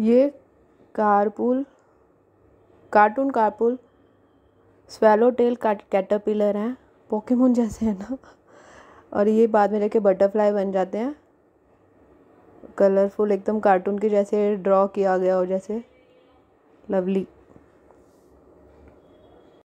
ये carpool cartoon carpool swallowtail caterpillar हैं Pokemon जैसे हैं ना और ये बाद में लेके बटरफ्लाई बन जाते हैं कलरफुल एकदम कार्टून के जैसे ड्रॉ किया गया हो जैसे लवली